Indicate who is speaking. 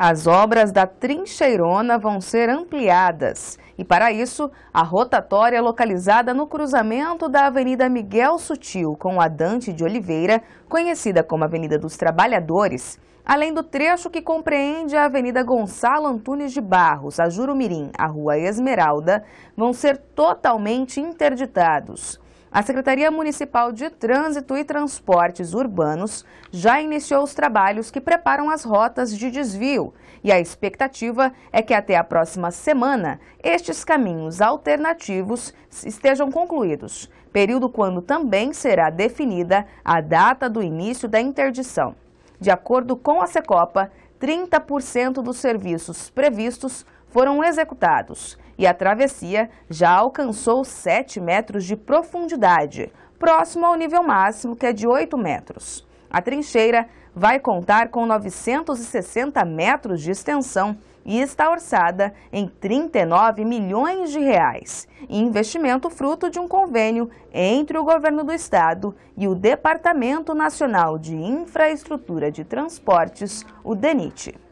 Speaker 1: As obras da Trincheirona vão ser ampliadas e, para isso, a rotatória é localizada no cruzamento da Avenida Miguel Sutil com a Dante de Oliveira, conhecida como Avenida dos Trabalhadores, além do trecho que compreende a Avenida Gonçalo Antunes de Barros, a Jurumirim, a Rua Esmeralda, vão ser totalmente interditados. A Secretaria Municipal de Trânsito e Transportes Urbanos já iniciou os trabalhos que preparam as rotas de desvio e a expectativa é que até a próxima semana estes caminhos alternativos estejam concluídos, período quando também será definida a data do início da interdição. De acordo com a Secopa, 30% dos serviços previstos foram executados e a travessia já alcançou 7 metros de profundidade, próximo ao nível máximo, que é de 8 metros. A trincheira vai contar com 960 metros de extensão e está orçada em 39 milhões de reais, investimento fruto de um convênio entre o governo do estado e o Departamento Nacional de Infraestrutura de Transportes, o DENIT.